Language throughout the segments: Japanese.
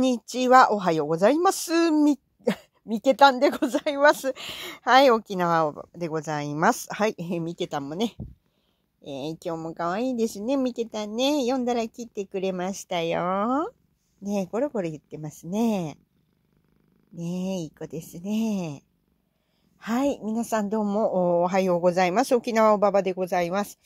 んにちは。おはようございます。み、みけたんでございます。はい、沖縄でございます。はい、えー、みけたんもね。えー、今日も可愛いですね。みけたんね。読んだら切ってくれましたよ。ねえ、ゴロゴロ言ってますね。ねえ、いい子ですね。はい。皆さんどうもおはようございます。沖縄おばばでございます。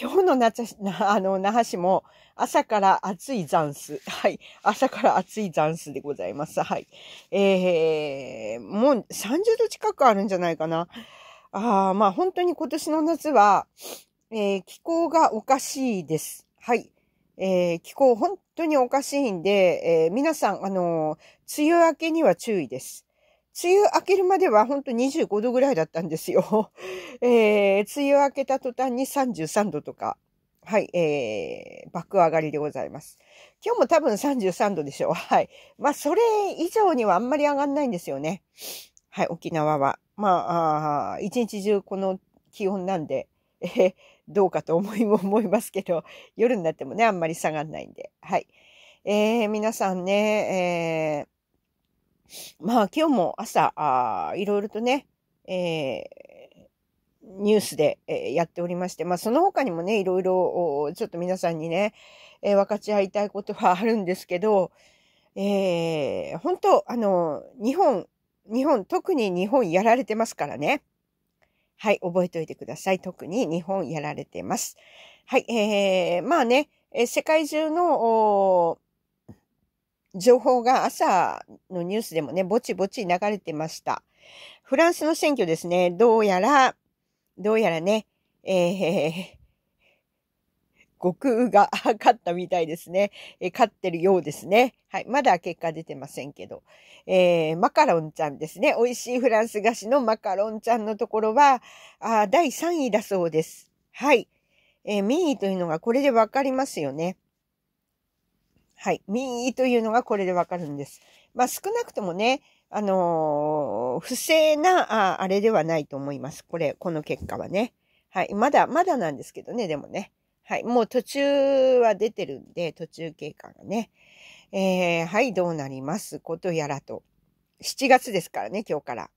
今日の夏、あの、那覇市も、朝から暑い残す。はい。朝から暑い残すでございます。はい。えー、もう30度近くあるんじゃないかな。あまあ本当に今年の夏は、えー、気候がおかしいです。はい。えー、気候本当におかしいんで、えー、皆さん、あの梅雨明けには注意です。梅雨明けるまでは本当25度ぐらいだったんですよ。えー、梅雨明けた途端に33度とか、はい、えー、爆上がりでございます。今日も多分33度でしょう。はい。まあ、それ以上にはあんまり上がんないんですよね。はい、沖縄は。まあ、あ一日中この気温なんで、えー、どうかと思いも思いますけど、夜になってもね、あんまり下がんないんで。はい。えー、皆さんね、えー、まあ今日も朝、あいろいろとね、えー、ニュースで、えやっておりまして、まあ、その他にもね、いろいろ、ちょっと皆さんにね、え分かち合いたいことはあるんですけど、えー、本当あの、日本、日本、特に日本やられてますからね。はい、覚えておいてください。特に日本やられてます。はい、えー、まあね、世界中の、情報が朝のニュースでもね、ぼちぼち流れてました。フランスの選挙ですね、どうやら、どうやらね、えー、悟空が勝ったみたいですね。え勝ってるようですね。はい。まだ結果出てませんけど。えー、マカロンちゃんですね。美味しいフランス菓子のマカロンちゃんのところは、あ第3位だそうです。はい。えー、民意というのがこれでわかりますよね。はい。民意というのがこれでわかるんです。まあ少なくともね、あのー、不正なあ、あれではないと思います。これ、この結果はね。はい。まだ、まだなんですけどね、でもね。はい。もう途中は出てるんで、途中経過がね。えー、はい、どうなりますことやらと。7月ですからね、今日から。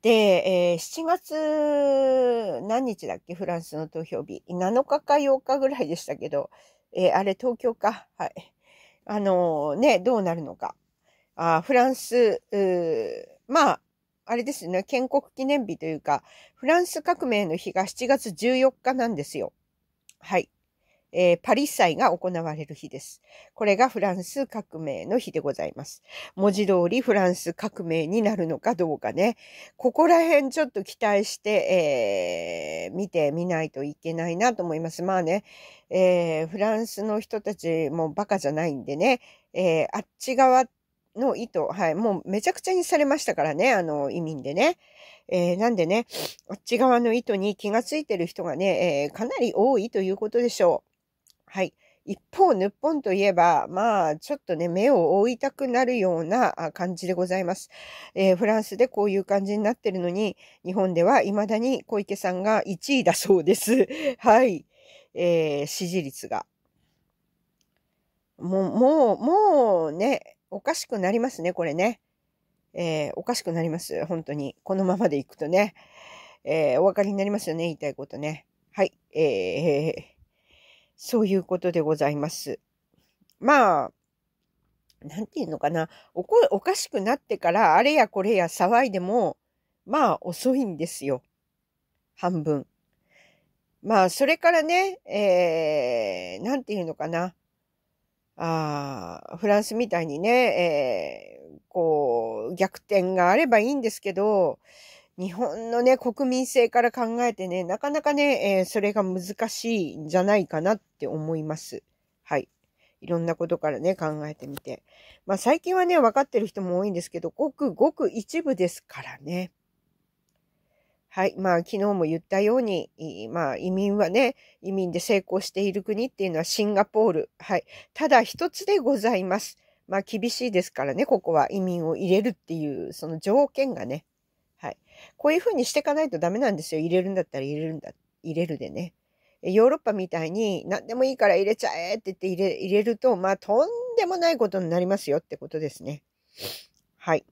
で、えー、7月何日だっけフランスの投票日。7日か8日ぐらいでしたけど、えー、あれ東京か。はい。あのー、ね、どうなるのか。あフランス、まあ、あれですね、建国記念日というか、フランス革命の日が7月14日なんですよ。はい。えー、パリ祭が行われる日です。これがフランス革命の日でございます。文字通りフランス革命になるのかどうかね。ここら辺ちょっと期待して、えー、見てみないといけないなと思います。まあね、えー、フランスの人たちもバカじゃないんでね、えあっち側っての意図、はい、もうめちゃくちゃにされましたからね、あの、移民でね。えー、なんでね、あっち側の意図に気がついてる人がね、えー、かなり多いということでしょう。はい。一方、日本といえば、まあ、ちょっとね、目を覆いたくなるような感じでございます。えー、フランスでこういう感じになってるのに、日本では未だに小池さんが1位だそうです。はい。えー、支持率が。もう、もう、もうね、おかしくなりますね、これね。えー、おかしくなります。本当に。このままでいくとね。えー、お分かりになりますよね、言いたいことね。はい。えー、そういうことでございます。まあ、なんていうのかな。おこ、おかしくなってから、あれやこれや騒いでも、まあ、遅いんですよ。半分。まあ、それからね、えー、なんていうのかな。あフランスみたいにね、えー、こう、逆転があればいいんですけど、日本のね、国民性から考えてね、なかなかね、えー、それが難しいんじゃないかなって思います。はい。いろんなことからね、考えてみて。まあ最近はね、分かってる人も多いんですけど、ごくごく一部ですからね。はい。まあ、昨日も言ったように、まあ、移民はね、移民で成功している国っていうのはシンガポール。はい。ただ一つでございます。まあ、厳しいですからね、ここは移民を入れるっていう、その条件がね。はい。こういうふうにしていかないとダメなんですよ。入れるんだったら入れるんだ、入れるでね。ヨーロッパみたいに何でもいいから入れちゃえって言って入れ入れると、まあ、とんでもないことになりますよってことですね。はい。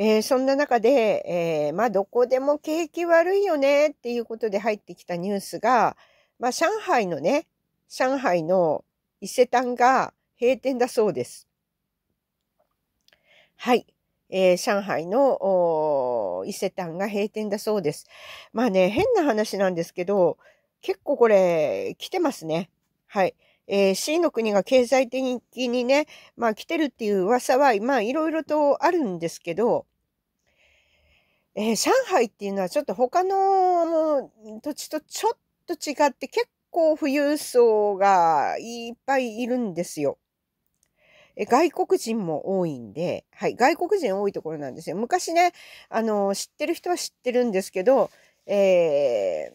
えー、そんな中で、えー、まあ、どこでも景気悪いよねっていうことで入ってきたニュースが、まあ、上海のね、上海の伊勢丹が閉店だそうです。はい。えー、上海の伊勢丹が閉店だそうです。まあね、変な話なんですけど、結構これ、来てますね。はい。えー、C の国が経済的にね、まあ来てるっていう噂は、まあいろいろとあるんですけど、えー、上海っていうのはちょっと他の土地とちょっと違って結構富裕層がいっぱいいるんですよ。え外国人も多いんで、はい、外国人多いところなんですよ。昔ね、あの、知ってる人は知ってるんですけど、えー、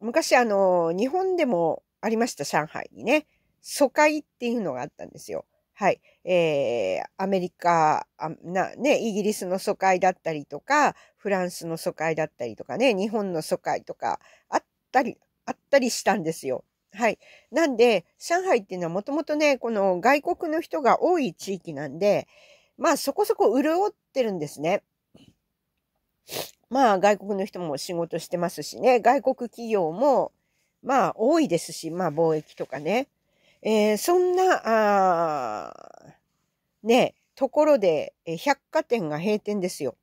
昔あの、日本でもありました、上海にね、疎開っていうのがあったんですよ。はい。えー、アメリカ、あなね、イギリスの疎開だったりとか、フランスの疎開だったりとかね、日本の疎開とか、あったり、あったりしたんですよ。はい。なんで、上海っていうのはもともとね、この外国の人が多い地域なんで、まあそこそこ潤ってるんですね。まあ外国の人も仕事してますしね、外国企業もまあ多いですし、まあ貿易とかね。えー、そんな、あね、ところで百貨店が閉店ですよ。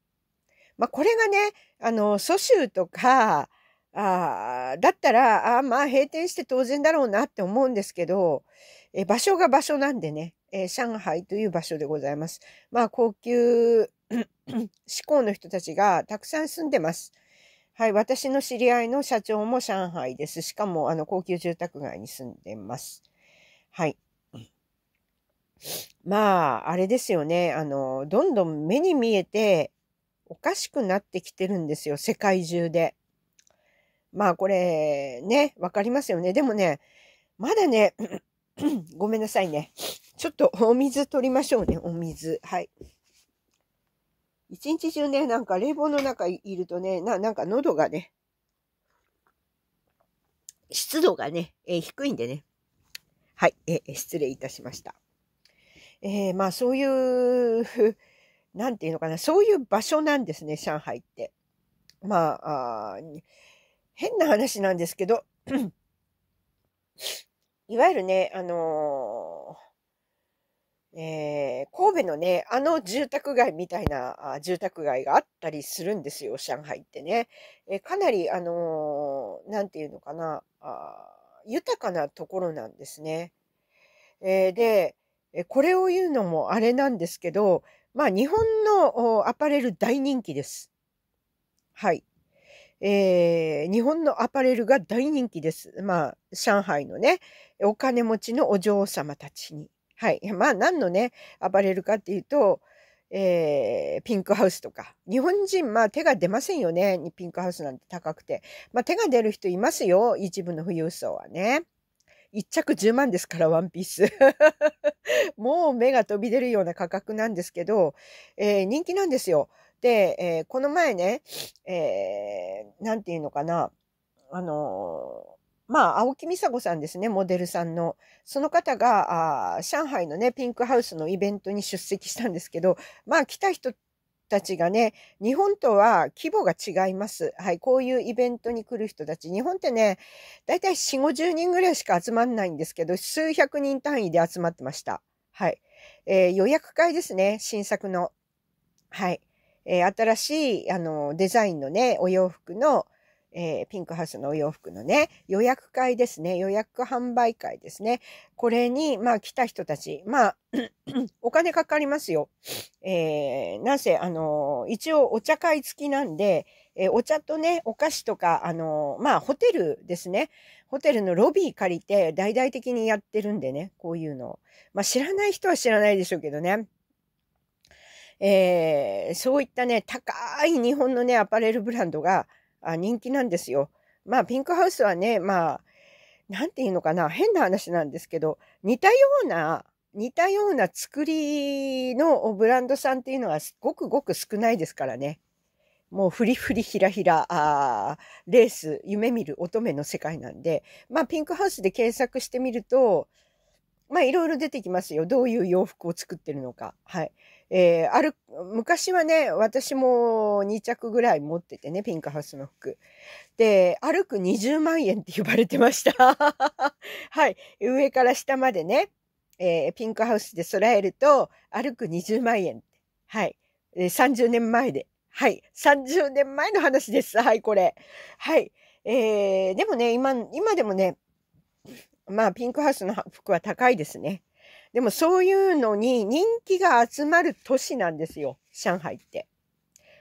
まあ、これがね、あの、蘇州とか、ああ、だったら、あまあ閉店して当然だろうなって思うんですけど、え場所が場所なんでね、え上海という場所でございます。まあ高級 志向の人たちがたくさん住んでます。はい、私の知り合いの社長も上海です。しかも、あの、高級住宅街に住んでます。はい。まあ、あれですよね。あの、どんどん目に見えて、おかしくなってきてるんですよ、世界中で。まあこれ、ね、わかりますよね。でもね、まだね、ごめんなさいね。ちょっとお水取りましょうね、お水。はい。一日中ね、なんか冷房の中いるとね、な、なんか喉がね、湿度がね、えー、低いんでね。はい、えー、失礼いたしました。えー、まあそういうなんていうのかな、そういう場所なんですね、上海って。まあ、あ変な話なんですけど、いわゆるね、あのー、えー、神戸のね、あの住宅街みたいな住宅街があったりするんですよ、上海ってね。えー、かなり、あのー、なんていうのかなあ、豊かなところなんですね。えー、で、これを言うのもあれなんですけど、まあ、日本のアパレル大人気です。はい。えー、日本のアパレルが大人気です。まあ、上海のね、お金持ちのお嬢様たちに。はい。まあ、何のね、アパレルかっていうと、えー、ピンクハウスとか。日本人、まあ手が出ませんよね。ピンクハウスなんて高くて。まあ手が出る人いますよ。一部の富裕層はね。1着10万ですから、ワンピース。もう目が飛び出るような価格なんですけど、えー、人気なんですよ。で、えー、この前ね、えー、なんていうのかな、あのまあ、青木美佐子さんですね、モデルさんの。その方が、あ上海のね、ピンクハウスのイベントに出席したんですけど、まあ、来た人たちがね、日本とは規模が違います。はい、こういうイベントに来る人たち。日本ってね、だいたい4、50人ぐらいしか集まんないんですけど、数百人単位で集まってました。はい。えー、予約会ですね、新作の。はい。えー、新しい、あの、デザインのね、お洋服の、えー、ピンクハウスのお洋服のね、予約会ですね、予約販売会ですね。これに、まあ来た人たち、まあ お金かかりますよ。えー、なぜ、あのー、一応お茶会付きなんで、えー、お茶とね、お菓子とか、あのー、まあ、ホテルですね。ホテルのロビー借りて、大々的にやってるんでね、こういうのを。まあ、知らない人は知らないでしょうけどね。えー、そういったね、高い日本のね、アパレルブランドが、あ人気なんですよ。まあ、ピンクハウスはね、まあ、なんていうのかな、変な話なんですけど、似たような、似たような作りのブランドさんっていうのはごくごく少ないですからね。もうフリフリひらひら、あレース、夢見る乙女の世界なんで、まあピンクハウスで検索してみると、まあいろいろ出てきますよ。どういう洋服を作ってるのか。はい。えー、ある、昔はね、私も2着ぐらい持っててね、ピンクハウスの服。で、歩く20万円って呼ばれてました。はい。上から下までね、えー、ピンクハウスで揃えると、歩く20万円。はい。え30年前で。はい。30年前の話です。はい、これ。はい。えー、でもね、今、今でもね、まあ、ピンクハウスの服は高いですね。でもそういうのに人気が集まる都市なんですよ、上海って。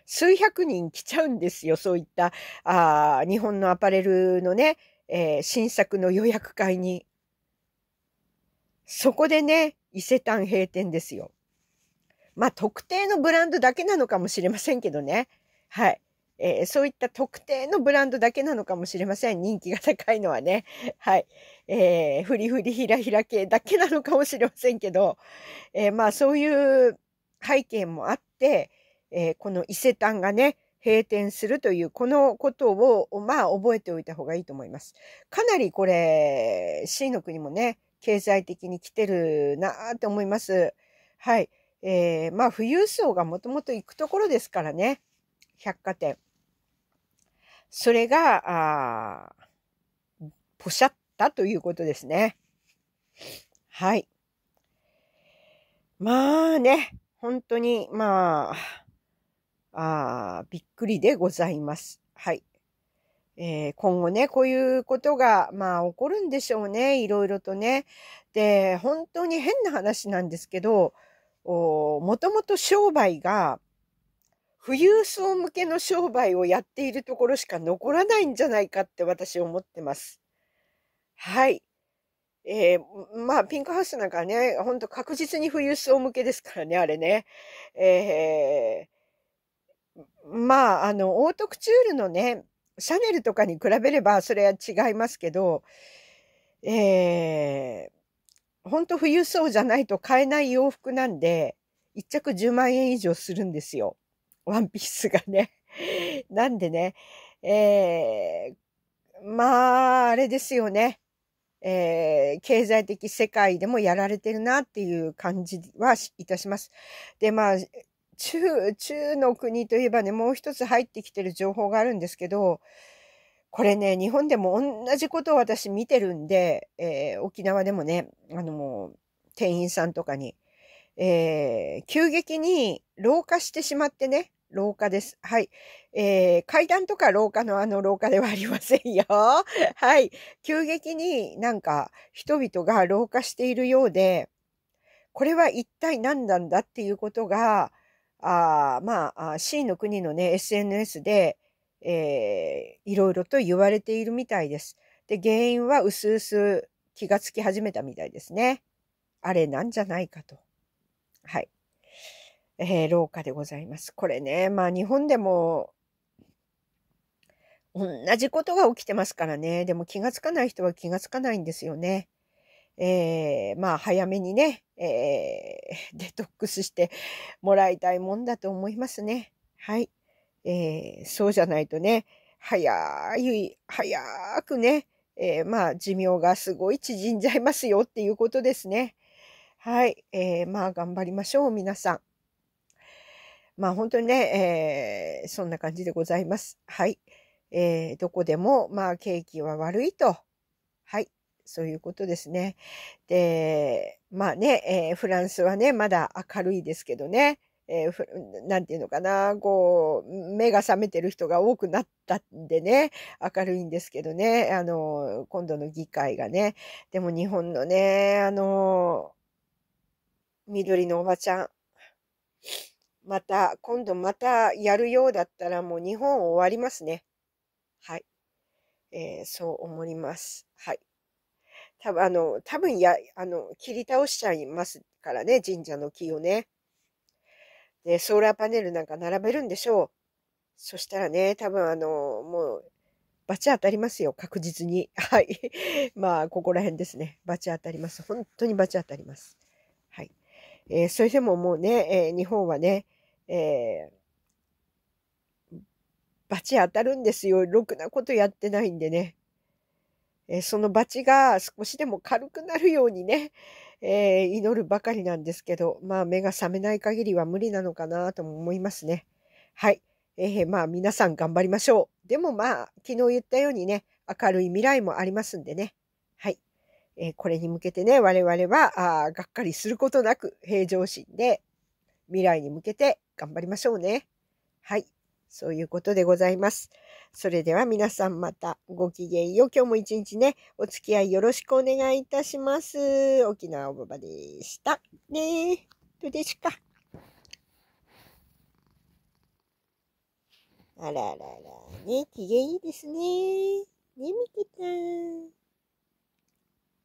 数百人来ちゃうんですよ、そういったあ日本のアパレルのね、えー、新作の予約会に。そこでね、伊勢丹閉店ですよ。まあ特定のブランドだけなのかもしれませんけどね。はい。えー、そういった特定のブランドだけなのかもしれません。人気が高いのはね。はい。えー、フリフリヒラヒラ系だけなのかもしれませんけど、えー、まあそういう背景もあって、えこの伊勢丹がね、閉店するという、このことを、まあ、覚えておいた方がいいと思います。かなりこれ、C の国もね、経済的に来てるなぁと思います。はい。えー、まあ、富裕層がもともと行くところですからね、百貨店。それが、あポシャったということですね。はい。まあね、本当に、まあ、あびっくりでございます。はい。えー、今後ね、こういうことが、まあ、起こるんでしょうね。いろいろとね。で、本当に変な話なんですけど、もともと商売が、富裕層向けの商売をやっているところしか残らないんじゃないかって私思ってます。はい。えー、まあ、ピンクハウスなんかね、ほんと確実に富裕層向けですからね、あれね。えー、まあ、あの、オートクチュールのね、シャネルとかに比べればそれは違いますけど、えー、ほんと富裕層じゃないと買えない洋服なんで、一着10万円以上するんですよ。ワンピースがね。なんでね、えー、まあ、あれですよね。えー、経済的世界でもやられてるなっていう感じはいたします。で、まあ、中、中の国といえばね、もう一つ入ってきてる情報があるんですけど、これね、日本でも同じことを私見てるんで、えー、沖縄でもね、あの、店員さんとかに、えー、急激に老化してしまってね、老化です。はい。えー、階段とか廊下のあの廊下ではありませんよ。はい。急激になんか人々が老化しているようで、これは一体何なんだっていうことが、あまあ、C の国のね、SNS で、えー、いろいろと言われているみたいです。で、原因は薄々気がつき始めたみたいですね。あれなんじゃないかと。はい。えー、廊下でございます。これね、まあ日本でも同じことが起きてますからね。でも気がつかない人は気がつかないんですよね。えー、まあ早めにね、えー、デトックスしてもらいたいもんだと思いますね。はい。えー、そうじゃないとね、早い、早くね、えー、まあ寿命がすごい縮んじゃいますよっていうことですね。はい。えー、まあ、頑張りましょう、皆さん。まあ、本当にね、えー、そんな感じでございます。はい。えー、どこでも、まあ、景気は悪いと。はい。そういうことですね。で、まあね、えー、フランスはね、まだ明るいですけどね。えー、なんていうのかな、こう、目が覚めてる人が多くなったんでね、明るいんですけどね、あの、今度の議会がね、でも日本のね、あの、緑のおばちゃん。また、今度またやるようだったらもう日本終わりますね。はい。えー、そう思います。はい。多分、あの、多分や、あの、切り倒しちゃいますからね、神社の木をね。で、ソーラーパネルなんか並べるんでしょう。そしたらね、多分あの、もう、バチ当たりますよ、確実に。はい。まあ、ここら辺ですね。バチ当たります。本当にバチ当たります。えー、それでももうね、えー、日本はね、えー、罰当たるんですよ。ろくなことやってないんでね。えー、その罰が少しでも軽くなるようにね、えー、祈るばかりなんですけど、まあ目が覚めない限りは無理なのかなとも思いますね。はい。えー、まあ皆さん頑張りましょう。でもまあ昨日言ったようにね、明るい未来もありますんでね。はい。えー、これに向けてね、我々は、あがっかりすることなく、平常心で、未来に向けて頑張りましょうね。はい。そういうことでございます。それでは皆さんまたごきげんよう。今日も一日ね、お付き合いよろしくお願いいたします。沖縄おばばでした。ねえ、どうですかあららら、ね、機嫌いいですね。ね、みけた。